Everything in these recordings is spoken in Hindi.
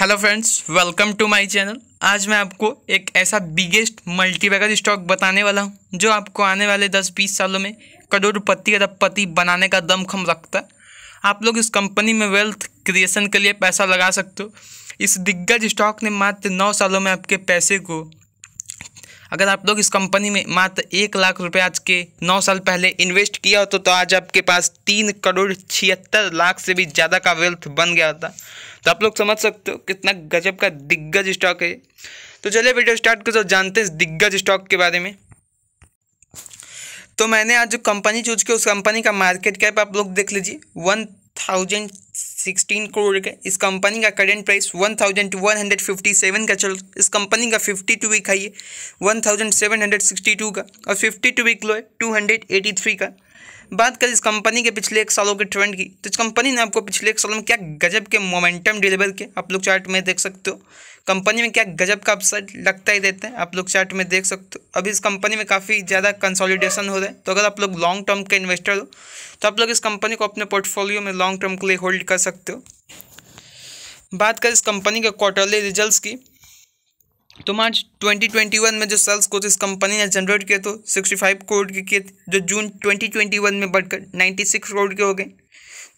hello friends welcome to my channel आज मैं आपको एक ऐसा बिगेस्ट मल्टीबैगर स्टॉक बताने वाला हूं जो आपको आने वाले 10-20 सालों में करोड़पति अरबपति बनाने का दमखम रखता है आप लोग इस कंपनी में वेल्थ क्रिएशन के लिए पैसा लगा सकते हो इस दिग्गज स्टॉक ने मात्र नौ सालों में आपके पैसे को अगर आप लोग इस कंपनी में मात्र एक लाख रुपये आज के नौ साल पहले इन्वेस्ट किया हो तो, तो आज आपके पास तीन करोड़ छिहत्तर लाख से भी ज़्यादा का वेल्थ बन गया होता तो आप लोग समझ सकते हो कितना गजब का दिग्गज स्टॉक है तो चलिए वीडियो स्टार्ट कर तो जानते हैं इस दिग्गज स्टॉक के बारे में तो मैंने आज जो कंपनी चूज की उस कंपनी का मार्केट कैप आप लोग देख लीजिए वन थाउजेंड सिक्सटीन करोड़ का इस कंपनी का current price one thousand one hundred fifty seven का चल इस कंपनी का फिफ्टी टू वीक हाई है one thousand seven hundred sixty two का और फिफ्टी टू वीक लो है टू हंड्रेड एटी थ्री का बात करें इस कंपनी के पिछले एक सालों के ट्रेंड की तो इस कंपनी ने आपको पिछले एक सालों में क्या गजब के मोमेंटम डिलीवर किए आप लोग चार्ट में देख सकते हो कंपनी में क्या गजब का अपसाइड लगता ही रहता है आप लोग चार्ट में देख सकते हो अभी इस कंपनी में काफ़ी ज़्यादा कंसोलिडेशन हो रहा है तो अगर आप लोग लॉन्ग टर्म के इन्वेस्टर हो तो आप लोग इस कंपनी को अपने पोर्टफोलियो में लॉन्ग टर्म के लिए होल्ड कर सकते हो बात करें इस कंपनी के क्वार्टरली रिजल्ट्स की तो मार्च 2021 में जो सेल्स को इस कंपनी ने जनरेट किए तो 65 करोड़ के किए जो जून 2021 में बढ़कर 96 करोड़ के हो गए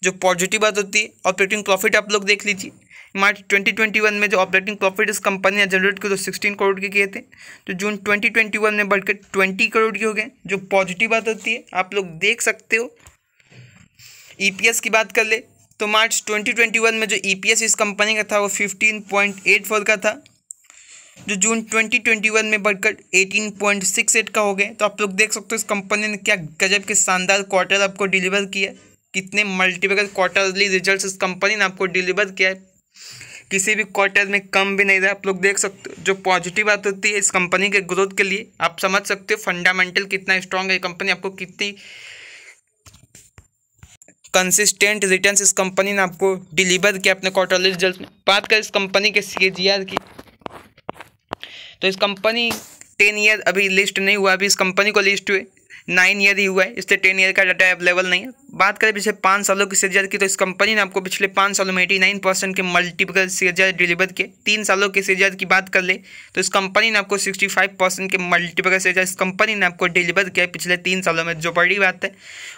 जो पॉजिटिव बात होती है ऑपरेटिंग प्रॉफिट आप लोग देख लीजिए मार्च 2021 में जो ऑपरेटिंग प्रॉफिट इस कंपनी ने जनरेट किए तो 16 करोड़ के किए थे तो जून 2021 में बढ़कर 20 करोड़ के हो गए जो पॉजिटिव बात होती है आप लोग देख सकते हो ई e की बात कर ले तो मार्च 2021 में जो ई e इस कंपनी का था वो 15.84 का था जो जून 2021 में बढ़कर 18.68 का हो गया तो आप लोग देख सकते हो इस कंपनी ने क्या गजब के शानदार क्वार्टर आपको डिलीवर किया कितने मल्टीपल क्वार्टरली रिजल्ट्स इस कंपनी ने आपको डिलीवर किया है किसी भी क्वार्टर में कम भी नहीं रहा आप लोग देख सकते हो जो पॉजिटिव बात होती है इस कंपनी के ग्रोथ के लिए आप समझ सकते हो फंडामेंटल कितना स्ट्रांग है कंपनी आपको कितनी कंसिस्टेंट रिटर्न्स इस कंपनी ने आपको डिलीवर किया अपने क्वार्टरली रिजल्ट में बात करें इस कंपनी के सी की तो इस कंपनी टेन ईयर अभी लिस्ट नहीं हुआ अभी इस कंपनी को लिस्ट हुए नाइन ईयर ही हुआ है इससे टेन ईयर का डाटा अवेलेबल नहीं है बात करें पिछले पाँच सालों की सीजर की तो इस कंपनी ने आपको पिछले पाँच सालों में एटी नाइन परसेंट के मल्टीपल सीजर डिलीवर किए तीन सालों के सीजर की बात कर ले तो इस कंपनी ने आपको सिक्सटी फाइव परसेंट के मल्टीपल शेयर इस कंपनी ने आपको डिलीवर किया पिछले तीन सालों में जो बड़ी बात है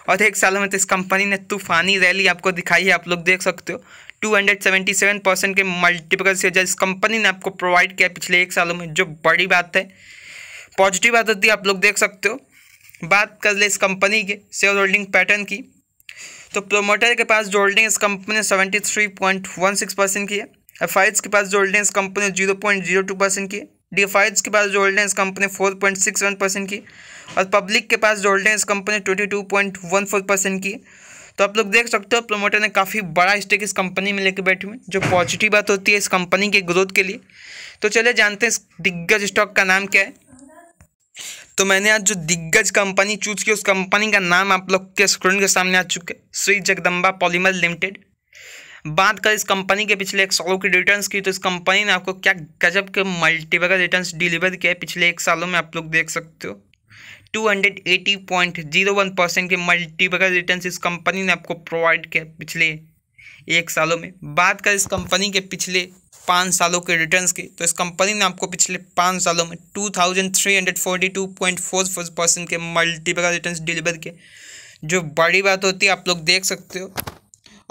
और एक सालों में तो इस कंपनी ने तूफानी रैली आपको दिखाई है आप लोग देख सकते हो 277 परसेंट के मल्टीपल से जैसे कंपनी ने आपको प्रोवाइड किया पिछले एक सालों में जो बड़ी बात है पॉजिटिव आदत दी आप लोग देख सकते हो बात कर ले इस कंपनी के शेयर होल्डिंग पैटर्न की तो प्रोमोटर के पास जो होल्डिंग इस कंपनी ने seventy three point one six percent की है एफ के पास जो होल्डिंग इस कंपनी ने zero point zero two percent की है डी के पास जो होल्डिंग इस company four point six one percent की और पब्लिक के पास जो होल्डिंग इस company twenty two point one four percent की है तो आप लोग देख सकते हो प्रोमोटर ने काफ़ी बड़ा स्टेक इस कंपनी में लेके बैठे हुए जो पॉजिटिव बात होती है इस कंपनी के ग्रोथ के लिए तो चलिए जानते हैं इस दिग्गज स्टॉक का नाम क्या है तो मैंने आज जो दिग्गज कंपनी चूज की उस कंपनी का नाम आप लोग के स्क्रीन के सामने आ चुके श्री जगदम्बा पॉलीमर लिमिटेड बात करें इस कंपनी के पिछले एक सालों की रिटर्न्स की तो इस कंपनी ने आपको क्या गजब के मल्टीपल रिटर्न्स डिलीवर किया है पिछले एक सालों में आप लोग देख सकते हो 280.01 परसेंट के मल्टीपल रिटर्न्स इस कंपनी ने आपको प्रोवाइड किया पिछले एक सालों में बात करें इस कंपनी के पिछले पाँच सालों के रिटर्न्स की तो इस कंपनी ने आपको पिछले पाँच सालों में 2342.44 परसेंट के मल्टीपल रिटर्न्स डिलीवर किए जो बड़ी बात होती है आप लोग देख सकते हो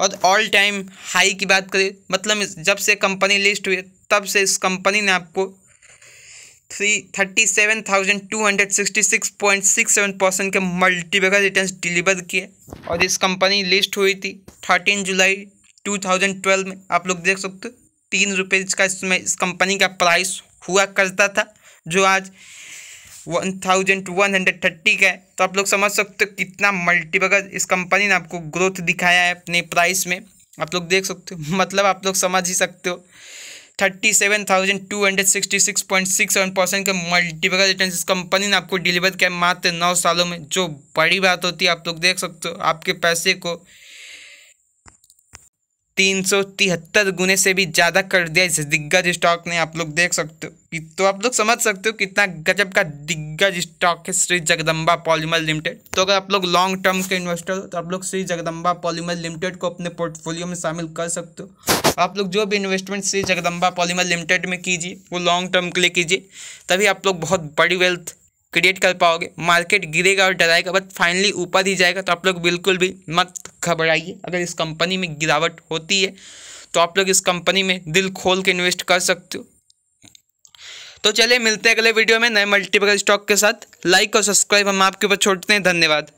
और ऑल टाइम हाई की बात करें मतलब जब से कंपनी लिस्ट हुई तब से इस कंपनी ने आपको three thirty seven thousand two hundred sixty six point six seven percent के मल्टीबैगर रिटर्न डिलीवर किए और इस कंपनी लिस्ट हुई थी thirteen July two thousand twelve में आप लोग देख सकते हो तीन रुपये का इसमें इस कंपनी का प्राइस हुआ करता था जो आज one thousand one hundred thirty का है तो आप लोग समझ सकते हो कितना मल्टीबैगर इस कंपनी ने आपको ग्रोथ दिखाया है अपने प्राइस में आप लोग देख सकते हो मतलब आप लोग समझ ही सकते हो thirty seven thousand two hundred sixty six point six seven percent के मल्टीपल रिटर्न इस कंपनी ने आपको डिलीवर किया मात्र नौ सालों में जो बड़ी बात होती है आप लोग देख सकते हो आपके पैसे को तीन सौ तिहत्तर गुने से भी ज़्यादा कर दिया इस दिग्गज स्टॉक ने आप लोग देख सकते हो कि तो आप लोग समझ सकते हो कितना गजब का दिग्गज स्टॉक है श्री जगदम्बा पॉलीमर लिमिटेड तो अगर आप लोग लॉन्ग टर्म के इन्वेस्टर हो तो आप लोग श्री जगदम्बा पॉलीमर लिमिटेड को अपने पोर्टफोलियो में शामिल कर सकते हो आप लोग जो भी investment Shri Jagdamba polymer limited में कीजिए वो लॉन्ग टर्म के लिए कीजिए तभी आप लोग बहुत बड़ी वेल्थ क्रिएट कर पाओगे मार्केट गिरेगा और डराएगा बट फाइनली ऊपर ही जाएगा तो आप लोग बिल्कुल भी मत घबराइए अगर इस कंपनी में गिरावट होती है तो आप लोग इस कंपनी में दिल खोल के इन्वेस्ट कर सकते हो तो चलिए मिलते हैं अगले वीडियो में नए मल्टीपल स्टॉक के साथ लाइक और सब्सक्राइब हम आपके ऊपर छोड़ते हैं धन्यवाद